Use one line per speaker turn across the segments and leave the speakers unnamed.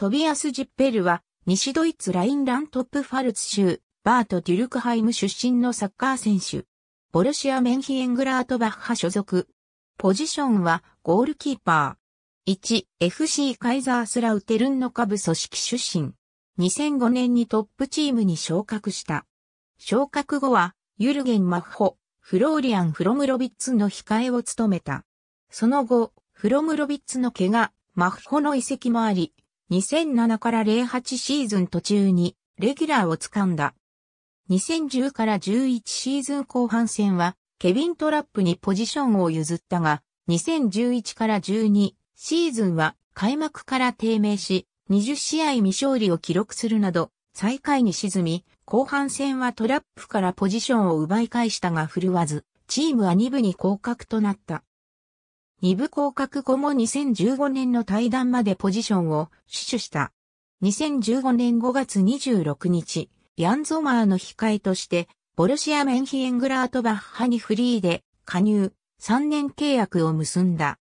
トビアス・ジッペルは、西ドイツラインラントップファルツ州、バート・デュルクハイム出身のサッカー選手。ボルシア・メンヒエングラートバッハ所属。ポジションは、ゴールキーパー。1、FC カイザースラウテルンの下部組織出身。2005年にトップチームに昇格した。昇格後は、ユルゲン・マッホ、フローリアン・フロムロビッツの控えを務めた。その後、フロムロビッツの怪我、マッホの遺跡もあり、2007から08シーズン途中にレギュラーを掴んだ。2010から11シーズン後半戦はケビン・トラップにポジションを譲ったが、2011から12シーズンは開幕から低迷し、20試合未勝利を記録するなど、最下位に沈み、後半戦はトラップからポジションを奪い返したが振るわず、チームは2部に降格となった。二部降格後も2015年の対談までポジションを死守した。2015年5月26日、ヤンゾマーの控えとして、ボルシア・メンヒエングラートバッハにフリーで加入、3年契約を結んだ。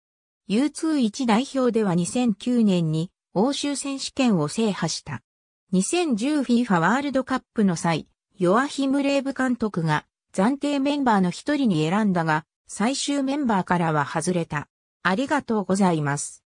U21 代表では2009年に欧州選手権を制覇した。2010FIFA ワールドカップの際、ヨアヒム・レーブ監督が暫定メンバーの一人に選んだが、最終メンバーからは外れた。ありがとうございます。